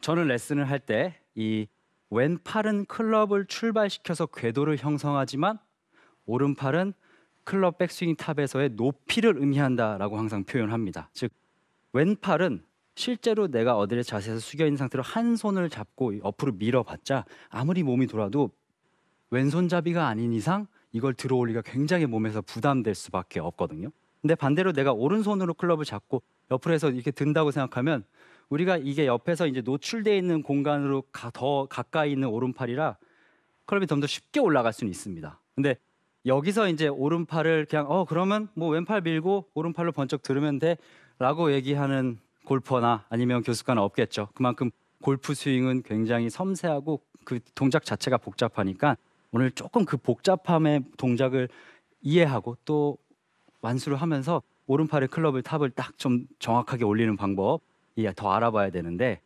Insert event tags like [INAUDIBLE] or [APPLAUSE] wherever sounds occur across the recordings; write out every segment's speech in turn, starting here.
저는 레슨을 할 때 이 왼팔은 클럽을 출발시켜서 궤도를 형성하지만 오른팔은 클럽 백스윙 탑에서의 높이를 의미한다라고 항상 표현합니다. 즉 왼팔은 실제로 내가 어디를 자세에서 숙여 있는 상태로 한 손을 잡고 옆으로 밀어봤자 아무리 몸이 돌아도 왼손잡이가 아닌 이상 이걸 들어올리가 굉장히 몸에서 부담될 수밖에 없거든요. 근데 반대로 내가 오른손으로 클럽을 잡고 옆으로 해서 이렇게 든다고 생각하면 우리가 이게 옆에서 이제 노출돼 있는 공간으로 가, 더 가까이 있는 오른팔이라 클럽이 좀 더 쉽게 올라갈 수는 있습니다. 근데 여기서 이제 오른팔을 그냥 어 그러면 뭐 왼팔 밀고 오른팔로 번쩍 들으면 돼라고 얘기하는 골퍼나 아니면 교습관은 없겠죠. 그만큼 골프 스윙은 굉장히 섬세하고 그 동작 자체가 복잡하니까 오늘 조금 그 복잡함의 동작을 이해하고 또 완수를 하면서 오른팔의 클럽을 탑을 딱 좀 정확하게 올리는 방법 예, 더 알아봐야 되는데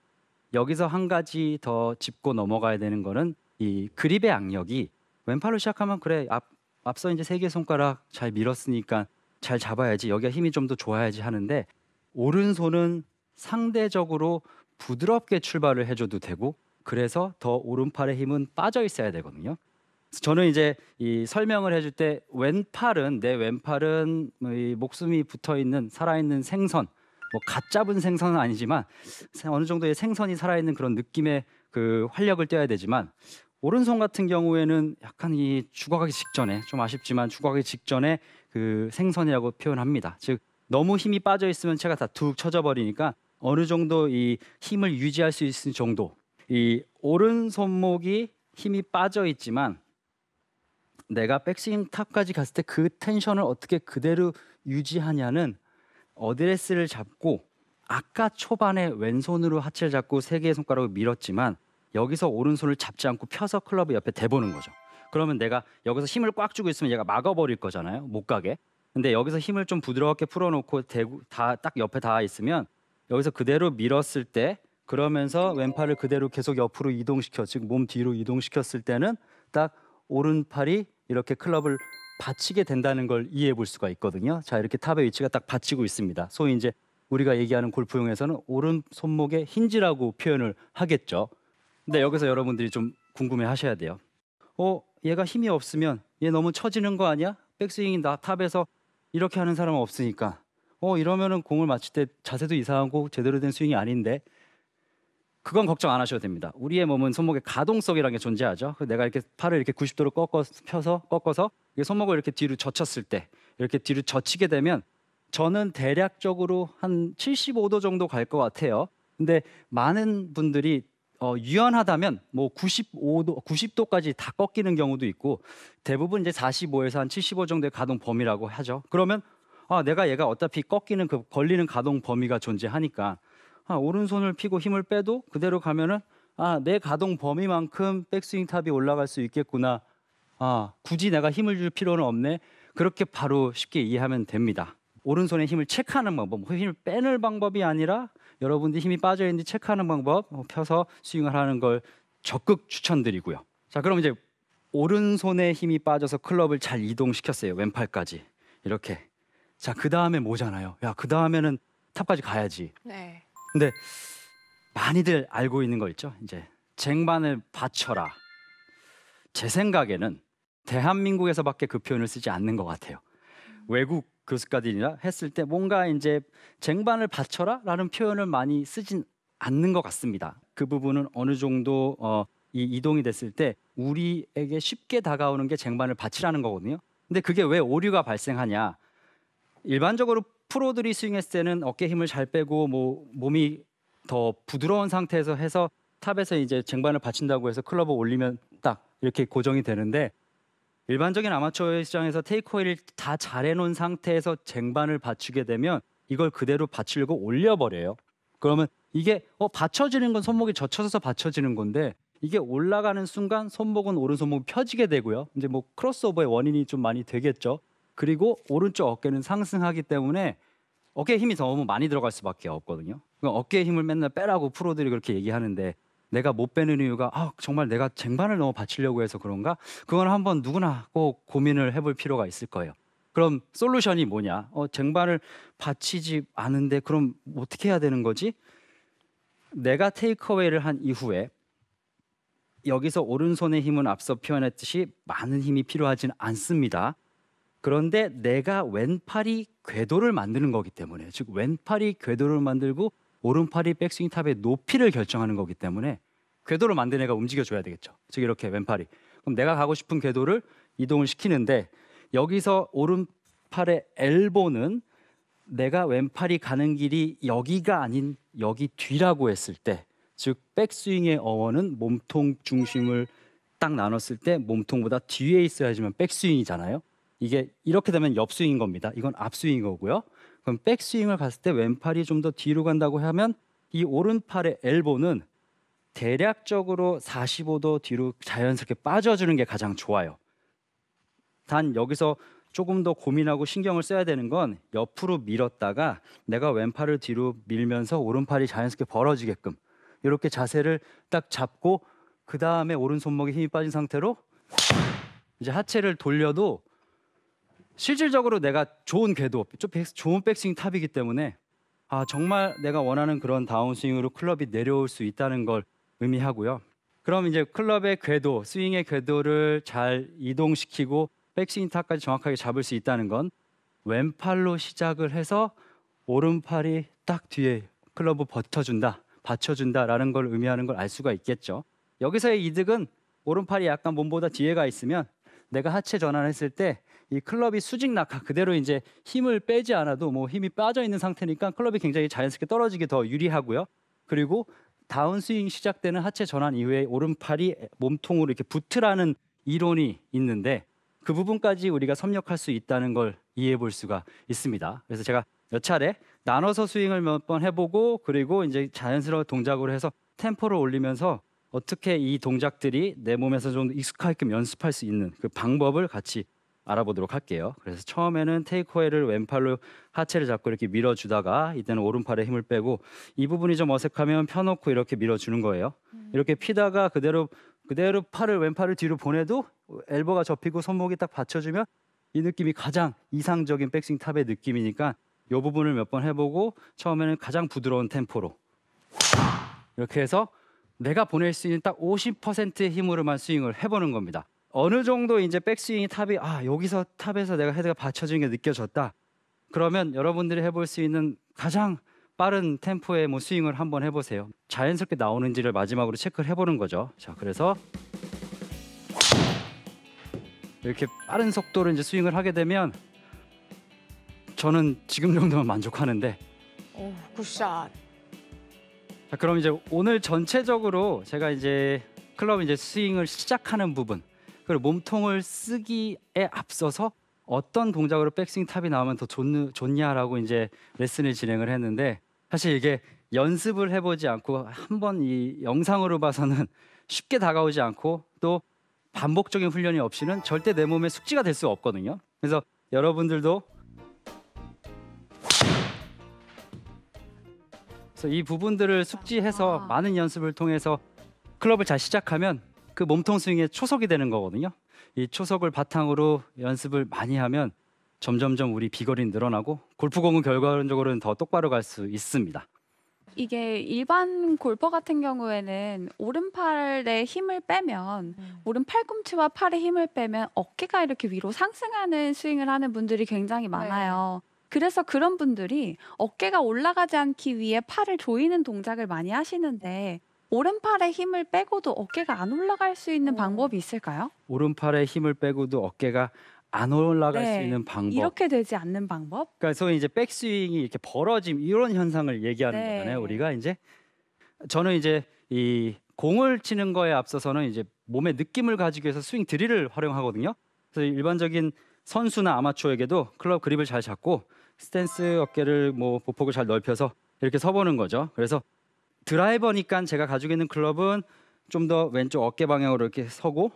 여기서 한 가지 더 짚고 넘어가야 되는 거는 이 그립의 악력이 왼팔로 시작하면 그래 앞, 앞서 이제 세 개 손가락 잘 밀었으니까 잘 잡아야지 여기가 힘이 좀 더 좋아야지 하는데 오른손은 상대적으로 부드럽게 출발을 해줘도 되고 그래서 더 오른팔의 힘은 빠져 있어야 되거든요. 저는 이제 이 설명을 해줄 때 왼팔은 내 왼팔은 이 목숨이 붙어 있는 살아있는 생선 뭐갓 잡은 생선은 아니지만 어느 정도의 생선이 살아있는 그런 느낌의 그 활력을 떼야 되지만 오른손 같은 경우에는 약간 이 죽어가기 직전에 좀 아쉽지만 죽어가기 직전에 그 생선이라고 표현합니다. 즉 너무 힘이 빠져 있으면 제가 다 툭 쳐져 버리니까 어느 정도 이 힘을 유지할 수 있을 정도 이 오른 손목이 힘이 빠져 있지만 내가 백스윙 탑까지 갔을 때 그 텐션을 어떻게 그대로 유지하냐는 어드레스를 잡고 아까 초반에 왼손으로 하체를 잡고 세 개의 손가락을 밀었지만 여기서 오른손을 잡지 않고 펴서 클럽 옆에 대보는 거죠. 그러면 내가 여기서 힘을 꽉 주고 있으면 얘가 막아버릴 거잖아요. 못 가게. 근데 여기서 힘을 좀 부드럽게 풀어놓고 대고 다딱 옆에 닿아 있으면 여기서 그대로 밀었을 때 그러면서 왼팔을 그대로 계속 옆으로 이동시켜 지금 몸 뒤로 이동시켰을 때는 딱 오른팔이 이렇게 클럽을 받치게 된다는 걸 이해해 볼 수가 있거든요. 자, 이렇게 탑의 위치가 딱 받치고 있습니다. 소위 이제 우리가 얘기하는 골프용에서는 오른 손목의 힌지라고 표현을 하겠죠. 근데 여기서 여러분들이 좀 궁금해 하셔야 돼요. 어, 얘가 힘이 없으면 얘 너무 처지는 거 아니야? 백스윙이 나 탑에서 이렇게 하는 사람은 없으니까. 어, 이러면은 공을 맞출 때 자세도 이상하고 제대로 된 스윙이 아닌데 그건 걱정 안 하셔도 됩니다. 우리의 몸은 손목에 가동성이라는 게 존재하죠. 내가 이렇게 팔을 이렇게 90도로 꺾어서 펴서 꺾어서 손목을 이렇게 뒤로 젖혔을 때 이렇게 뒤로 젖히게 되면 저는 대략적으로 한 75도 정도 갈 것 같아요. 근데 많은 분들이 어, 유연하다면 뭐 95도, 90도까지 다 꺾이는 경우도 있고 대부분 이제 45에서 한 75 정도의 가동 범위라고 하죠. 그러면 아, 내가 얘가 어차피 꺾이는 그 걸리는 가동 범위가 존재하니까 아, 오른손을 피고 힘을 빼도 그대로 가면은 아, 내 가동 범위만큼 백스윙 탑이 올라갈 수 있겠구나. 아, 굳이 내가 힘을 줄 필요는 없네. 그렇게 바로 쉽게 이해하면 됩니다. 오른손에 힘을 체크하는 방법, 뭐 힘을 빼는 방법이 아니라 여러분들 힘이 빠져 있는지 체크하는 방법 뭐 펴서 스윙을 하는 걸 적극 추천드리고요. 자, 그럼 이제 오른손에 힘이 빠져서 클럽을 잘 이동시켰어요. 왼팔까지 이렇게. 자, 그 다음에 뭐잖아요. 야, 그 다음에는 탑까지 가야지. 네. 근데 많이들 알고 있는 거 있죠? 이제 쟁반을 받쳐라. 제 생각에는 대한민국에서밖에 그 표현을 쓰지 않는 것 같아요. 외국 교수가들이나 했을 때 뭔가 이제 쟁반을 받쳐라라는 표현을 많이 쓰진 않는 것 같습니다. 그 부분은 어느 정도 어, 이 이동이 됐을 때 우리에게 쉽게 다가오는 게 쟁반을 받치라는 거거든요. 근데 그게 왜 오류가 발생하냐? 일반적으로 프로들이 스윙했을 때는 어깨 힘을 잘 빼고 뭐 몸이 더 부드러운 상태에서 해서 탑에서 이제 쟁반을 받친다고 해서 클럽을 올리면 딱 이렇게 고정이 되는데 일반적인 아마추어 시장에서 테이크어를 다 잘해놓은 상태에서 쟁반을 받치게 되면 이걸 그대로 받치려고 올려버려요. 그러면 이게 어 받쳐지는 건 손목이 젖혀서 받쳐지는 건데 이게 올라가는 순간 손목은 오른손목 펴지게 되고요. 이제 뭐 크로스오버의 원인이 좀 많이 되겠죠. 그리고 오른쪽 어깨는 상승하기 때문에 어깨 힘이 너무 많이 들어갈 수밖에 없거든요. 어깨 힘을 맨날 빼라고 프로들이 그렇게 얘기하는데 내가 못 빼는 이유가 아, 정말 내가 쟁반을 너무 받치려고 해서 그런가? 그건 한번 누구나 꼭 고민을 해볼 필요가 있을 거예요. 그럼 솔루션이 뭐냐? 어, 쟁반을 받치지 않은데 그럼 어떻게 해야 되는 거지? 내가 테이크어웨이를 한 이후에 여기서 오른손의 힘은 앞서 표현했듯이 많은 힘이 필요하진 않습니다. 그런데 내가 왼팔이 궤도를 만드는 거기 때문에 즉 왼팔이 궤도를 만들고 오른팔이 백스윙 탑의 높이를 결정하는 거기 때문에 궤도를 만든 애가 움직여줘야 되겠죠. 즉 이렇게 왼팔이 그럼 내가 가고 싶은 궤도를 이동을 시키는데 여기서 오른팔의 엘보는 내가 왼팔이 가는 길이 여기가 아닌 여기 뒤라고 했을 때, 즉 백스윙의 어원은 몸통 중심을 딱 나눴을 때 몸통보다 뒤에 있어야지만 백스윙이잖아요. 이게 이렇게 되면 옆스윙인 겁니다. 이건 앞스윙인 거고요. 그럼 백스윙을 갔을 때 왼팔이 좀 더 뒤로 간다고 하면 이 오른팔의 엘보는 대략적으로 45도 뒤로 자연스럽게 빠져주는 게 가장 좋아요. 단 여기서 조금 더 고민하고 신경을 써야 되는 건 옆으로 밀었다가 내가 왼팔을 뒤로 밀면서 오른팔이 자연스럽게 벌어지게끔 이렇게 자세를 딱 잡고 그 다음에 오른손목에 힘이 빠진 상태로 이제 하체를 돌려도 실질적으로 내가 좋은 궤도, 좋은 백스윙 탑이기 때문에 아, 정말 내가 원하는 그런 다운스윙으로 클럽이 내려올 수 있다는 걸 의미하고요. 그럼 이제 클럽의 궤도, 스윙의 궤도를 잘 이동시키고 백스윙 탑까지 정확하게 잡을 수 있다는 건 왼팔로 시작을 해서 오른팔이 딱 뒤에 클럽을 버텨준다, 받쳐준다라는 걸 의미하는 걸 알 수가 있겠죠. 여기서의 이득은 오른팔이 약간 몸보다 뒤에가 있으면 내가 하체 전환했을 때이 클럽이 수직 낙하 그대로 이제 힘을 빼지 않아도 뭐 힘이 빠져 있는 상태니까 클럽이 굉장히 자연스럽게 떨어지기 더 유리하고요. 그리고 다운스윙 시작되는 하체 전환 이후에 오른팔이 몸통으로 이렇게 붙으라는 이론이 있는데 그 부분까지 우리가 섭렵할 수 있다는 걸 이해해 볼 수가 있습니다. 그래서 제가 몇 차례 나눠서 스윙을 몇 번 해보고 그리고 이제 자연스러운 동작으로 해서 템포를 올리면서 어떻게 이 동작들이 내 몸에서 좀 익숙하게끔 연습할 수 있는 그 방법을 같이 알아보도록 할게요. 그래서 처음에는 테이크어웨이를 왼팔로 하체를 잡고 이렇게 밀어주다가 이때는 오른팔에 힘을 빼고 이 부분이 좀 어색하면 펴놓고 이렇게 밀어주는 거예요. 음. 이렇게 피다가 그대로 그대로 팔을 왼팔을 뒤로 보내도 엘보가 접히고 손목이 딱 받쳐주면 이 느낌이 가장 이상적인 백스윙 탑의 느낌이니까 이 부분을 몇 번 해보고 처음에는 가장 부드러운 템포로 이렇게 해서 내가 보낼 수 있는 딱 50%의 힘으로만 스윙을 해보는 겁니다. 어느 정도 이제 백스윙이 탑이 아 여기서 탑에서 내가 헤드가 받쳐진게 느껴졌다. 그러면 여러분들이 해볼 수 있는 가장 빠른 템포의 뭐 스윙을 한번 해보세요. 자연스럽게 나오는지를 마지막으로 체크를 해보는 거죠. 자 그래서 이렇게 빠른 속도로 이제 스윙을 하게 되면 저는 지금 정도면 만족하는데. 오 굿샷. 자 그럼 이제 오늘 전체적으로 제가 이제 클럽 이제 스윙을 시작하는 부분 그리고 몸통을 쓰기에 앞서서 어떤 동작으로 백스윙 탑이 나오면 더 좋, 냐라고 이제 레슨을 진행을 했는데 사실 이게 연습을 해보지 않고 한 번 이 영상으로 봐서는 [LAUGHS] 쉽게 다가오지 않고 또 반복적인 훈련이 없이는 절대 내 몸에 숙지가 될 수 없거든요. 그래서 여러분들도 그래서 이 부분들을 숙지해서 아. 많은 연습을 통해서 클럽을 잘 시작하면 그 몸통 스윙의 초석이 되는 거거든요. 이 초석을 바탕으로 연습을 많이 하면 점점점 우리 비거리는 늘어나고 골프공은 결과적으로는 더 똑바로 갈 수 있습니다. 이게 일반 골퍼 같은 경우에는 오른팔에 힘을 빼면 음. 오른 팔꿈치와 팔에 힘을 빼면 어깨가 이렇게 위로 상승하는 스윙을 하는 분들이 굉장히 많아요. 네. 그래서 그런 분들이 어깨가 올라가지 않기 위해 팔을 조이는 동작을 많이 하시는데 오른팔에 힘을 빼고도 어깨가 안 올라갈 수 있는 어. 방법이 있을까요? 오른팔에 힘을 빼고도 어깨가 안 올라갈 수 네, 있는 방법. 이렇게 되지 않는 방법? 그러니까 소위 이제 백스윙이 이렇게 벌어짐 이런 현상을 얘기하는 네. 거잖아요. 우리가 이제 저는 이제 이 공을 치는 거에 앞서서는 이제 몸의 느낌을 가지기 위해서 스윙 드릴을 활용하거든요. 그래서 일반적인 선수나 아마추어에게도 클럽 그립을 잘 잡고 스탠스 어깨를 뭐 보폭을 잘 넓혀서 이렇게 서보는 거죠. 그래서 드라이버니까 제가 가지고 있는 클럽은 좀 더 왼쪽 어깨 방향으로 이렇게 서고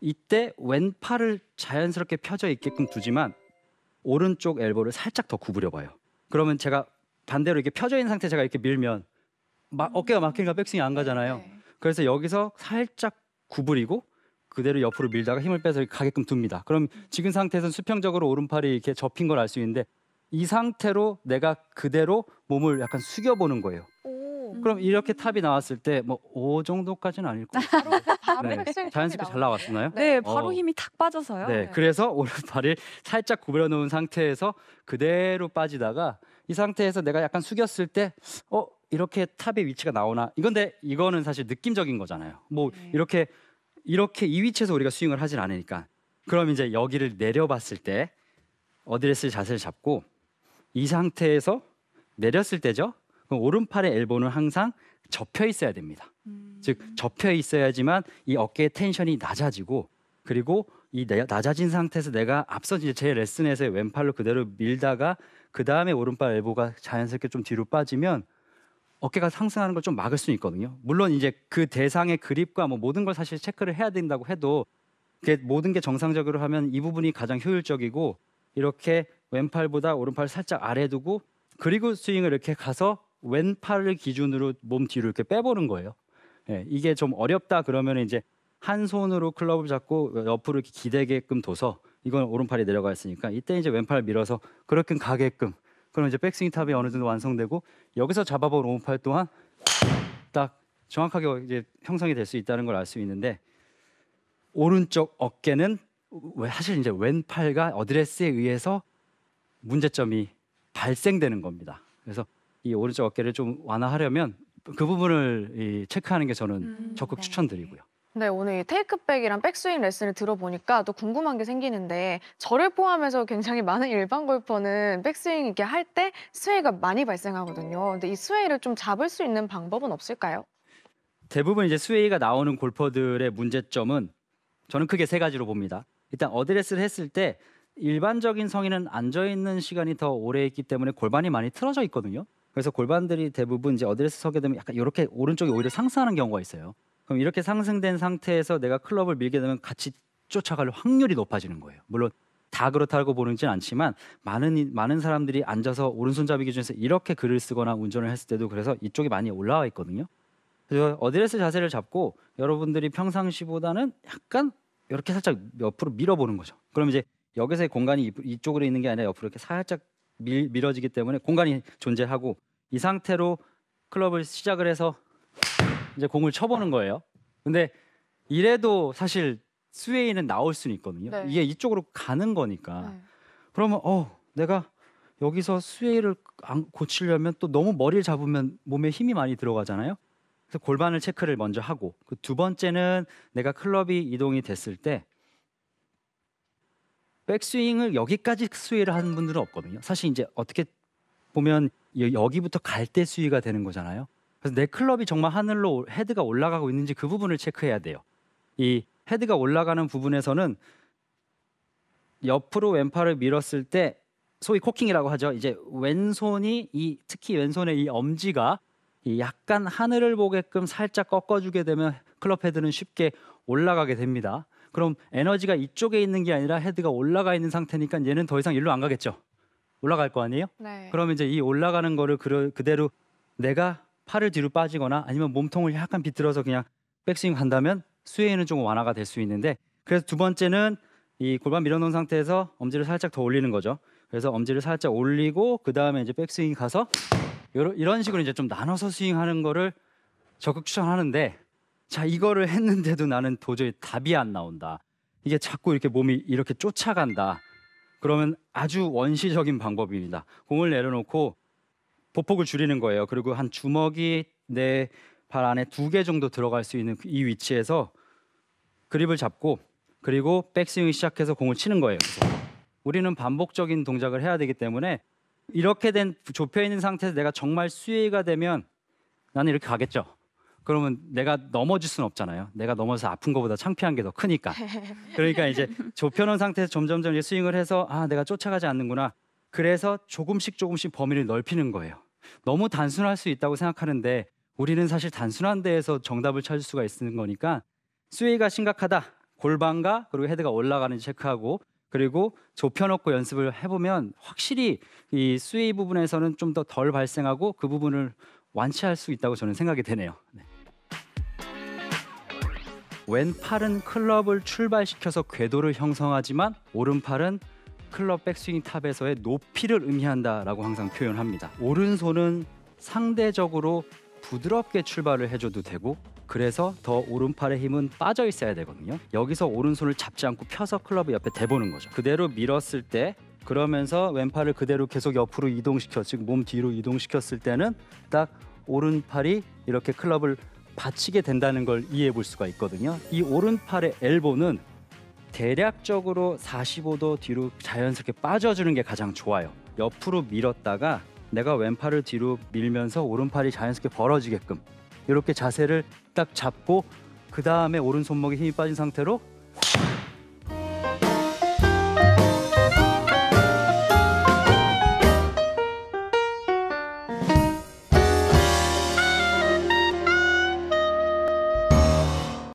이때 왼팔을 자연스럽게 펴져 있게끔 두지만 오른쪽 엘보를 살짝 더 구부려 봐요. 그러면 제가 반대로 이렇게 펴져 있는 상태 제가 이렇게 밀면 마, 음. 어깨가 막히니까 백스윙이 안 가잖아요. 네. 그래서 여기서 살짝 구부리고 그대로 옆으로 밀다가 힘을 빼서 가게끔 둡니다. 그럼 지금 상태에서는 수평적으로 오른팔이 이렇게 접힌 걸 알 수 있는데 이 상태로 내가 그대로 몸을 약간 숙여보는 거예요. 그럼 이렇게 탑이 나왔을 때뭐5 정도까지는 아닐 거예요. 바로 네. 그 네. 자연스럽게 잘 나왔었나요? 네, 어. 바로 어. 힘이 탁 빠져서요. 네, 네. 그래서 [LAUGHS] 오른발을 살짝 구부려 놓은 상태에서 그대로 빠지다가 이 상태에서 내가 약간 숙였을 때 어, 이렇게 탑의 위치가 나오나. 이건데 이거는 사실 느낌적인 거잖아요. 뭐 네. 이렇게 이렇게 이 위치에서 우리가 스윙을 하진 않으니까. 그럼 이제 여기를 내려봤을 때 어드레스 자세를 잡고 이 상태에서 내렸을 때죠. 그럼 오른팔의 엘보는 항상 접혀 있어야 됩니다. 음. 즉 접혀 있어야지만 이 어깨의 텐션이 낮아지고 그리고 이 낮아진 상태에서 내가 앞서 제 레슨에서의 왼팔로 그대로 밀다가 그 다음에 오른팔 엘보가 자연스럽게 좀 뒤로 빠지면 어깨가 상승하는 걸 좀 막을 수 있거든요. 물론 이제 그 대상의 그립과 뭐 모든 걸 사실 체크를 해야 된다고 해도 모든 게 정상적으로 하면 이 부분이 가장 효율적이고 이렇게 왼팔보다 오른팔 살짝 아래 두고 그리고 스윙을 이렇게 가서 왼팔을 기준으로 몸 뒤로 이렇게 빼보는 거예요. 예, 이게 좀 어렵다 그러면 이제 한 손으로 클럽을 잡고 옆으로 이렇게 기대게끔 둬서 이건 오른팔이 내려가 있으니까 이때 이제 왼팔 밀어서 그렇게 가게끔 그럼 이제 백스윙 탑이 어느 정도 완성되고 여기서 잡아본 오른팔 또한 딱 정확하게 이제 형성이 될 수 있다는 걸 알 수 있는데 오른쪽 어깨는 사실 이제 왼팔과 어드레스에 의해서 문제점이 발생되는 겁니다. 그래서 이 오른쪽 어깨를 좀 완화하려면 그 부분을 이 체크하는 게 저는 음, 적극 네. 추천드리고요. 네, 오늘 이 테이크백이랑 백스윙 레슨을 들어보니까 또 궁금한 게 생기는데 저를 포함해서 굉장히 많은 일반 골퍼는 백스윙 이렇게 할 때 스웨이가 많이 발생하거든요. 근데 이 스웨이를 좀 잡을 수 있는 방법은 없을까요? 대부분 이제 스웨이가 나오는 골퍼들의 문제점은 저는 크게 세 가지로 봅니다. 일단 어드레스를 했을 때 일반적인 성인은 앉아 있는 시간이 더 오래 있기 때문에 골반이 많이 틀어져 있거든요. 그래서 골반들이 대부분 이제 어드레스 서게 되면 약간 이렇게 오른쪽이 오히려 상승하는 경우가 있어요. 그럼 이렇게 상승된 상태에서 내가 클럽을 밀게 되면 같이 쫓아갈 확률이 높아지는 거예요. 물론 다 그렇다고 보는지는 않지만 많은 많은 사람들이 앉아서 오른손잡이 기준에서 이렇게 글을 쓰거나 운전을 했을 때도 그래서 이쪽이 많이 올라와 있거든요. 그래서 어드레스 자세를 잡고 여러분들이 평상시보다는 약간 이렇게 살짝 옆으로 밀어보는 거죠. 그럼 이제 여기서의 공간이 이쪽으로 있는 게 아니라 옆으로 이렇게 살짝 밀, 밀어지기 때문에 공간이 존재하고 이 상태로 클럽을 시작을 해서 이제 공을 쳐보는 거예요. 근데 이래도 사실 스웨이는 나올 수는 있거든요. 네. 이게 이쪽으로 가는 거니까. 네. 그러면 어 내가 여기서 스웨이를 안 고치려면 또 너무 머리를 잡으면 몸에 힘이 많이 들어가잖아요. 그래서 골반을 체크를 먼저 하고 그 두 번째는 내가 클럽이 이동이 됐을 때 백스윙을 여기까지 스웨이를 하는 분들은 없거든요. 사실 이제 어떻게 보면 여기부터 갈대 수위가 되는 거잖아요. 그래서 내 클럽이 정말 하늘로 헤드가 올라가고 있는지 그 부분을 체크해야 돼요. 이 헤드가 올라가는 부분에서는 옆으로 왼팔을 밀었을 때 소위 코킹이라고 하죠. 이제 왼손이 이 특히 왼손의 이 엄지가 이 약간 하늘을 보게끔 살짝 꺾어주게 되면 클럽 헤드는 쉽게 올라가게 됩니다. 그럼 에너지가 이쪽에 있는 게 아니라 헤드가 올라가 있는 상태니까 얘는 더 이상 일로 안 가겠죠. 올라갈 거 아니에요? 네. 그러면 이제 이 올라가는 거를 그러, 그대로 내가 팔을 뒤로 빠지거나 아니면 몸통을 약간 비틀어서 그냥 백스윙 간다면 스웨이는 조금 완화가 될 수 있는데 그래서 두 번째는 이 골반 밀어놓은 상태에서 엄지를 살짝 더 올리는 거죠. 그래서 엄지를 살짝 올리고 그 다음에 이제 백스윙 가서 요러, 이런 식으로 이제 좀 나눠서 스윙하는 거를 적극 추천하는데 자 이거를 했는데도 나는 도저히 답이 안 나온다. 이게 자꾸 이렇게 몸이 이렇게 쫓아간다. 그러면 아주 원시적인 방법입니다. 공을 내려놓고 보폭을 줄이는 거예요. 그리고 한 주먹이 내 발 안에 두 개 정도 들어갈 수 있는 이 위치에서 그립을 잡고 그리고 백스윙 을 시작해서 공을 치는 거예요. 우리는 반복적인 동작을 해야 되기 때문에 이렇게 된 좁혀 있는 상태에서 내가 정말 수위가 되면 나는 이렇게 가겠죠. 그러면 내가 넘어질 수는 없잖아요. 내가 넘어져서 아픈 것보다 창피한 게 더 크니까. 그러니까 이제 [LAUGHS] 좁혀놓은 상태에서 점점점 이제 스윙을 해서 아 내가 쫓아가지 않는구나. 그래서 조금씩 조금씩 범위를 넓히는 거예요. 너무 단순할 수 있다고 생각하는데 우리는 사실 단순한 데에서 정답을 찾을 수가 있는 거니까 스웨이가 심각하다. 골반과 그리고 헤드가 올라가는지 체크하고 그리고 좁혀놓고 연습을 해보면 확실히 이 스웨이 부분에서는 좀 더 덜 발생하고 그 부분을 완치할 수 있다고 저는 생각이 되네요. 네. 왼팔은 클럽을 출발시켜서 궤도를 형성하지만 오른팔은 클럽 백스윙 탑에서의 높이를 의미한다라고 항상 표현합니다. 오른손은 상대적으로 부드럽게 출발을 해줘도 되고 그래서 더 오른팔의 힘은 빠져 있어야 되거든요. 여기서 오른손을 잡지 않고 펴서 클럽을 옆에 대보는 거죠. 그대로 밀었을 때 그러면서 왼팔을 그대로 계속 옆으로 이동시켜 즉 몸 뒤로 이동시켰을 때는 딱 오른팔이 이렇게 클럽을 받치게 된다는 걸 이해해 볼 수가 있거든요. 이 오른팔의 엘보는 대략적으로 45도 뒤로 자연스럽게 빠져주는 게 가장 좋아요. 옆으로 밀었다가 내가 왼팔을 뒤로 밀면서 오른팔이 자연스럽게 벌어지게끔 이렇게 자세를 딱 잡고 그 다음에 오른손목에 힘이 빠진 상태로